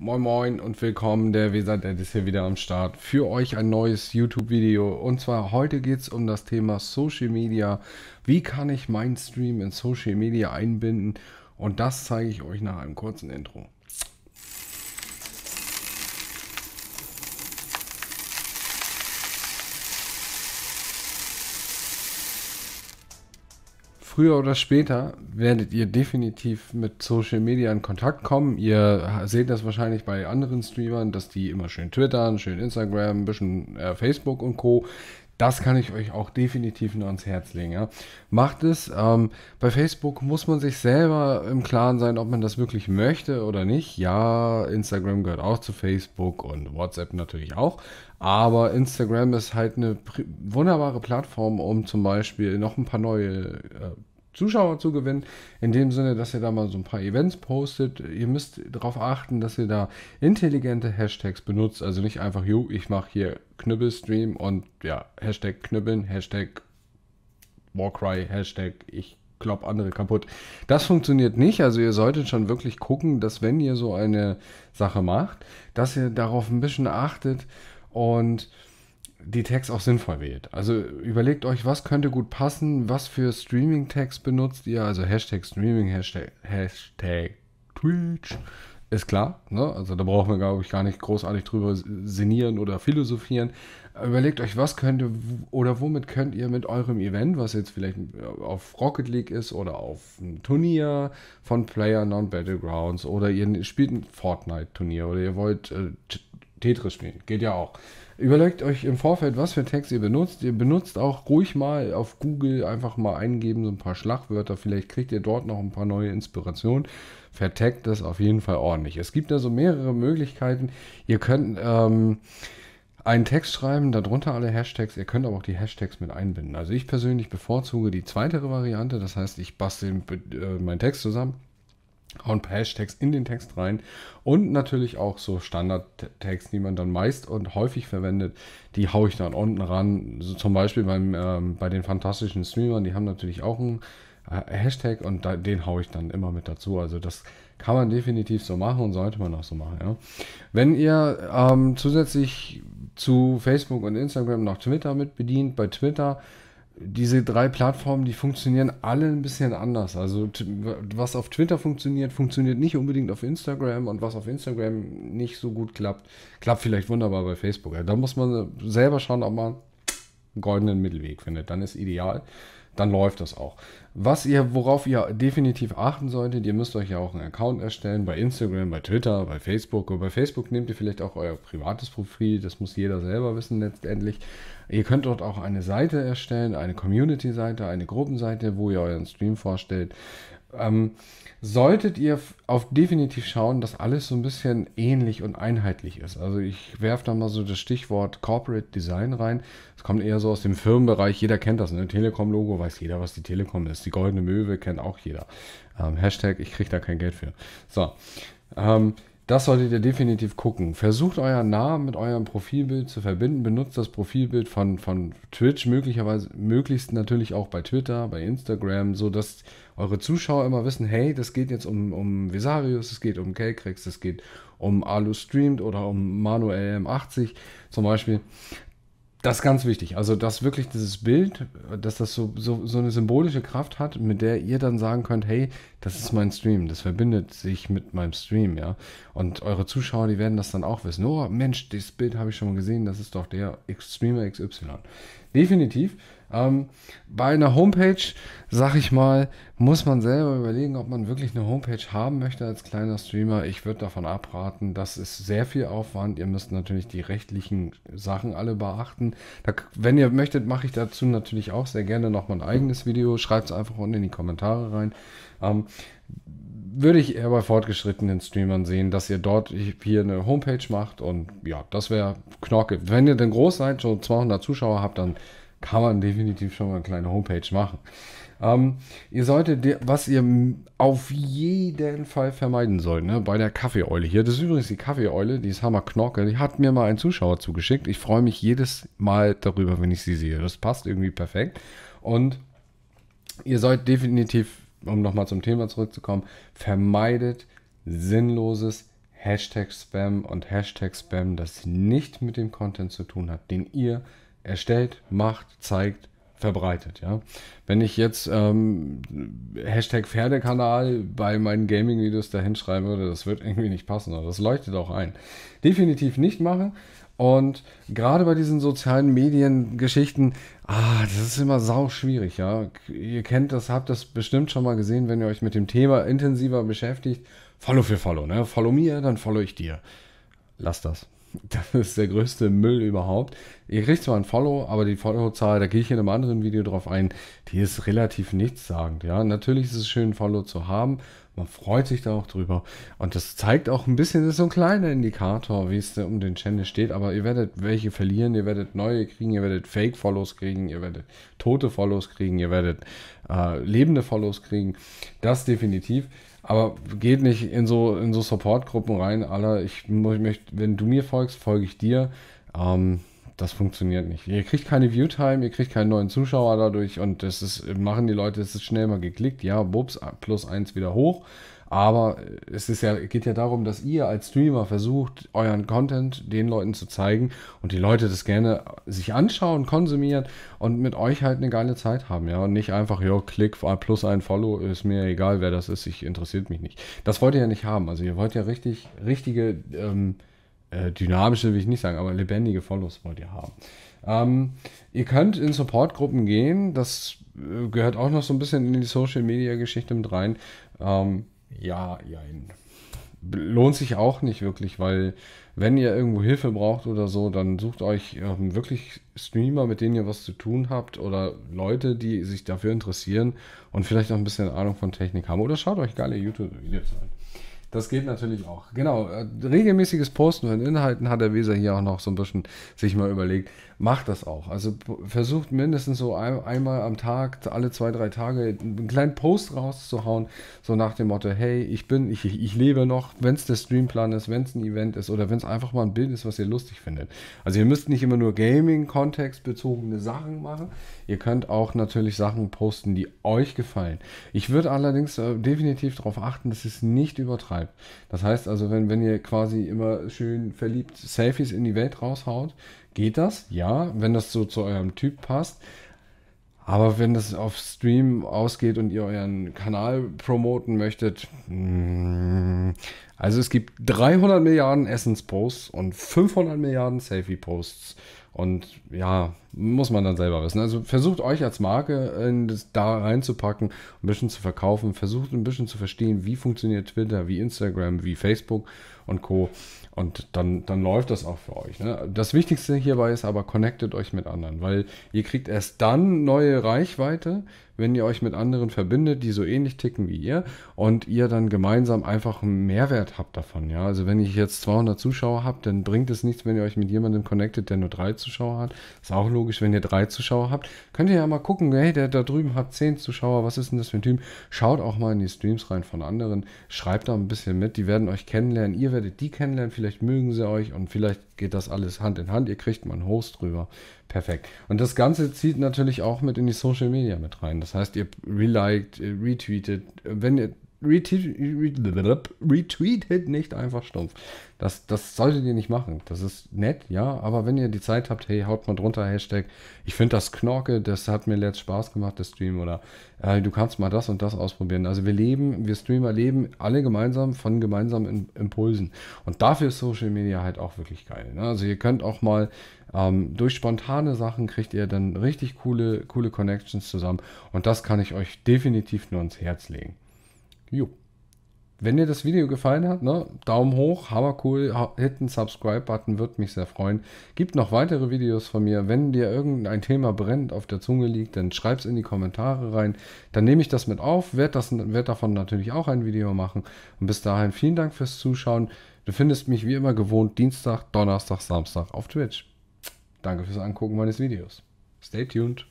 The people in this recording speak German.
Moin Moin und willkommen, der Wesernet ist hier wieder am Start für euch ein neues YouTube-Video. Und zwar heute geht es um das Thema Social Media. Wie kann ich meinen Stream in Social Media einbinden? Und das zeige ich euch nach einem kurzen Intro. früher oder später werdet ihr definitiv mit Social Media in Kontakt kommen. Ihr seht das wahrscheinlich bei anderen Streamern, dass die immer schön twittern, schön Instagram, ein bisschen äh, Facebook und Co. Das kann ich euch auch definitiv nur ans Herz legen. Ja. Macht es. Ähm, bei Facebook muss man sich selber im Klaren sein, ob man das wirklich möchte oder nicht. Ja, Instagram gehört auch zu Facebook und WhatsApp natürlich auch. Aber Instagram ist halt eine wunderbare Plattform, um zum Beispiel noch ein paar neue äh, Zuschauer zu gewinnen. In dem Sinne, dass ihr da mal so ein paar Events postet. Ihr müsst darauf achten, dass ihr da intelligente Hashtags benutzt. Also nicht einfach, jo, ich mache hier Knüppelstream und ja, Hashtag Knüppeln, Hashtag Warcry, Hashtag ich klopp andere kaputt. Das funktioniert nicht. Also ihr solltet schon wirklich gucken, dass wenn ihr so eine Sache macht, dass ihr darauf ein bisschen achtet und die Tags auch sinnvoll wählt. Also überlegt euch, was könnte gut passen, was für Streaming-Tags benutzt ihr, also Hashtag Streaming, Hashtag, Hashtag Twitch, ist klar. Ne? Also da brauchen wir, glaube ich, gar nicht großartig drüber sinnieren oder philosophieren. Überlegt euch, was könnt ihr oder womit könnt ihr mit eurem Event, was jetzt vielleicht äh, auf Rocket League ist oder auf ein Turnier von Player Non Battlegrounds oder ihr spielt ein Fortnite-Turnier oder ihr wollt äh, Tetris spielen. Geht ja auch. Überlegt euch im Vorfeld, was für Text ihr benutzt. Ihr benutzt auch ruhig mal auf Google einfach mal eingeben, so ein paar Schlagwörter. Vielleicht kriegt ihr dort noch ein paar neue Inspirationen. Vertagt das auf jeden Fall ordentlich. Es gibt da so mehrere Möglichkeiten. Ihr könnt ähm, einen Text schreiben, darunter alle Hashtags. Ihr könnt aber auch die Hashtags mit einbinden. Also ich persönlich bevorzuge die zweite Variante. Das heißt, ich bastel äh, meinen Text zusammen und Hashtags in den Text rein und natürlich auch so Standard-Tags, die man dann meist und häufig verwendet, die haue ich dann unten ran. So zum Beispiel beim, ähm, bei den fantastischen Streamern, die haben natürlich auch einen äh, Hashtag und da, den haue ich dann immer mit dazu. Also das kann man definitiv so machen und sollte man auch so machen. Ja. Wenn ihr ähm, zusätzlich zu Facebook und Instagram noch Twitter mit bedient, bei Twitter diese drei Plattformen, die funktionieren alle ein bisschen anders. Also was auf Twitter funktioniert, funktioniert nicht unbedingt auf Instagram und was auf Instagram nicht so gut klappt, klappt vielleicht wunderbar bei Facebook. Ja, da muss man selber schauen, ob man einen goldenen Mittelweg findet. Dann ist ideal dann läuft das auch. Was ihr, worauf ihr definitiv achten solltet, ihr müsst euch ja auch einen Account erstellen, bei Instagram, bei Twitter, bei Facebook. Und bei Facebook nehmt ihr vielleicht auch euer privates Profil, das muss jeder selber wissen letztendlich. Ihr könnt dort auch eine Seite erstellen, eine Community-Seite, eine Gruppenseite, wo ihr euren Stream vorstellt. Ähm, solltet ihr auf definitiv schauen, dass alles so ein bisschen ähnlich und einheitlich ist. Also ich werfe da mal so das Stichwort Corporate Design rein. Es kommt eher so aus dem Firmenbereich, jeder kennt das. Ne? Telekom-Logo weiß jeder, was die Telekom ist. Die goldene Möwe kennt auch jeder. Ähm, Hashtag, ich kriege da kein Geld für. So. Ähm, das solltet ihr definitiv gucken. Versucht euren Namen mit eurem Profilbild zu verbinden. Benutzt das Profilbild von, von Twitch möglicherweise, möglichst natürlich auch bei Twitter, bei Instagram, sodass eure Zuschauer immer wissen, hey, das geht jetzt um, um Vesarius, es geht um Kelkrex, es geht um Alu Streamed oder um Manuel M80 zum Beispiel. Das ist ganz wichtig. Also, dass wirklich dieses Bild, dass das so, so, so eine symbolische Kraft hat, mit der ihr dann sagen könnt, hey, das ist mein Stream, das verbindet sich mit meinem Stream, ja. Und eure Zuschauer, die werden das dann auch wissen. Oh, Mensch, das Bild habe ich schon mal gesehen, das ist doch der Streamer XY definitiv. Ähm, bei einer Homepage, sag ich mal, muss man selber überlegen, ob man wirklich eine Homepage haben möchte als kleiner Streamer. Ich würde davon abraten, das ist sehr viel Aufwand. Ihr müsst natürlich die rechtlichen Sachen alle beachten. Da, wenn ihr möchtet, mache ich dazu natürlich auch sehr gerne noch mein eigenes Video. Schreibt es einfach unten in die Kommentare rein. Ähm, würde ich eher bei fortgeschrittenen Streamern sehen, dass ihr dort hier eine Homepage macht und ja, das wäre Knorke. Wenn ihr denn groß seid, schon 200 Zuschauer habt, dann kann man definitiv schon mal eine kleine Homepage machen. Ähm, ihr solltet, was ihr auf jeden Fall vermeiden sollt, ne, bei der Kaffeeeule hier, das ist übrigens die Kaffeeeule, die ist Hammer Knorke, die hat mir mal ein Zuschauer zugeschickt. Ich freue mich jedes Mal darüber, wenn ich sie sehe. Das passt irgendwie perfekt. Und ihr sollt definitiv um nochmal zum Thema zurückzukommen, vermeidet sinnloses Hashtag-Spam und Hashtag-Spam, das nicht mit dem Content zu tun hat, den ihr erstellt, macht, zeigt, verbreitet. Ja? Wenn ich jetzt ähm, Hashtag Pferdekanal bei meinen Gaming-Videos dahin schreiben würde, das wird irgendwie nicht passen oder das leuchtet auch ein. Definitiv nicht machen und gerade bei diesen sozialen Mediengeschichten, ah, das ist immer sau schwierig, ja. Ihr kennt das, habt das bestimmt schon mal gesehen, wenn ihr euch mit dem Thema intensiver beschäftigt. Follow für Follow, ne? Follow mir, dann follow ich dir. Lasst das. Das ist der größte Müll überhaupt. Ihr kriegt zwar ein Follow, aber die Followzahl, da gehe ich in einem anderen Video drauf ein, die ist relativ nichtssagend. Ja, natürlich ist es schön, ein Follow zu haben, man freut sich da auch drüber. Und das zeigt auch ein bisschen, das ist so ein kleiner Indikator, wie es um den Channel steht. Aber ihr werdet welche verlieren, ihr werdet neue kriegen, ihr werdet Fake-Follows kriegen, ihr werdet tote Follows kriegen, ihr werdet äh, lebende Follows kriegen. Das definitiv. Aber geht nicht in so, in so Support-Gruppen rein, aller. Ich, ich möchte, wenn du mir folgst, folge ich dir. Ähm, das funktioniert nicht. Ihr kriegt keine Viewtime, ihr kriegt keinen neuen Zuschauer dadurch und das ist, machen die Leute, es ist schnell mal geklickt, ja, bups, plus eins wieder hoch. Aber äh, es ist ja, geht ja darum, dass ihr als Streamer versucht, euren Content den Leuten zu zeigen und die Leute das gerne sich anschauen, konsumieren und mit euch halt eine geile Zeit haben, ja. Und nicht einfach, ja, klick ah, plus ein Follow, ist mir egal, wer das ist, ich interessiert mich nicht. Das wollt ihr ja nicht haben. Also ihr wollt ja richtig, richtige ähm, äh, dynamische will ich nicht sagen, aber lebendige Follows wollt ihr haben. Ähm, ihr könnt in Supportgruppen gehen, das äh, gehört auch noch so ein bisschen in die Social Media Geschichte mit rein. Ähm, ja, ja, lohnt sich auch nicht wirklich, weil wenn ihr irgendwo Hilfe braucht oder so, dann sucht euch ähm, wirklich Streamer, mit denen ihr was zu tun habt oder Leute, die sich dafür interessieren und vielleicht auch ein bisschen Ahnung von Technik haben oder schaut euch geile YouTube-Videos an. Das geht natürlich auch. Genau. Äh, regelmäßiges Posten von Inhalten hat der Weser hier auch noch so ein bisschen sich mal überlegt. Macht das auch. Also versucht mindestens so ein, einmal am Tag, alle zwei, drei Tage einen kleinen Post rauszuhauen. So nach dem Motto, hey, ich bin, ich, ich lebe noch, wenn es der Streamplan ist, wenn es ein Event ist oder wenn es einfach mal ein Bild ist, was ihr lustig findet. Also ihr müsst nicht immer nur Gaming-Kontext bezogene Sachen machen. Ihr könnt auch natürlich Sachen posten, die euch gefallen. Ich würde allerdings äh, definitiv darauf achten, dass es nicht übertreibt außerhalb. Das heißt also, wenn, wenn ihr quasi immer schön verliebt Selfies in die Welt raushaut, geht das, ja, wenn das so zu eurem Typ passt. Aber wenn das auf Stream ausgeht und ihr euren Kanal promoten möchtet, mm, also es gibt 300 Milliarden Essence-Posts und 500 Milliarden Selfie-Posts. Und ja, muss man dann selber wissen. Also versucht euch als Marke äh, das da reinzupacken, ein bisschen zu verkaufen, versucht ein bisschen zu verstehen, wie funktioniert Twitter, wie Instagram, wie Facebook und Co. Und dann, dann läuft das auch für euch. Ne? Das Wichtigste hierbei ist aber, connectet euch mit anderen, weil ihr kriegt erst dann neue Reichweite, wenn ihr euch mit anderen verbindet, die so ähnlich ticken wie ihr und ihr dann gemeinsam einfach einen Mehrwert habt davon. Ja, also wenn ich jetzt 200 Zuschauer habt, dann bringt es nichts, wenn ihr euch mit jemandem connectet, der nur drei Zuschauer hat. Ist auch logisch, wenn ihr drei Zuschauer habt. Könnt ihr ja mal gucken, hey, der da drüben hat zehn Zuschauer, was ist denn das für ein Typ? Schaut auch mal in die Streams rein von anderen, schreibt da ein bisschen mit, die werden euch kennenlernen, ihr werdet die kennenlernen, vielleicht mögen sie euch und vielleicht geht das alles Hand in Hand, ihr kriegt mal einen Host drüber. Perfekt. Und das Ganze zieht natürlich auch mit in die Social Media mit rein. Das heißt, ihr reliked, retweetet. Wenn ihr retweetet, retweetet nicht einfach stumpf. Das, das solltet ihr nicht machen. Das ist nett, ja, aber wenn ihr die Zeit habt, hey, haut mal drunter, Hashtag, ich finde das Knorke, das hat mir letzt Spaß gemacht, das Stream, oder äh, du kannst mal das und das ausprobieren. Also wir leben, wir Streamer leben alle gemeinsam von gemeinsamen Impulsen. Und dafür ist Social Media halt auch wirklich geil. Ne? Also ihr könnt auch mal ähm, durch spontane Sachen kriegt ihr dann richtig coole, coole Connections zusammen. Und das kann ich euch definitiv nur ans Herz legen. Jo. Wenn dir das Video gefallen hat, ne, Daumen hoch, hammer cool, hit den Subscribe-Button, würde mich sehr freuen. Gibt noch weitere Videos von mir. Wenn dir irgendein Thema brennt, auf der Zunge liegt, dann schreib es in die Kommentare rein. Dann nehme ich das mit auf, werde werd davon natürlich auch ein Video machen. Und bis dahin vielen Dank fürs Zuschauen. Du findest mich wie immer gewohnt Dienstag, Donnerstag, Samstag auf Twitch. Danke fürs Angucken meines Videos. Stay tuned.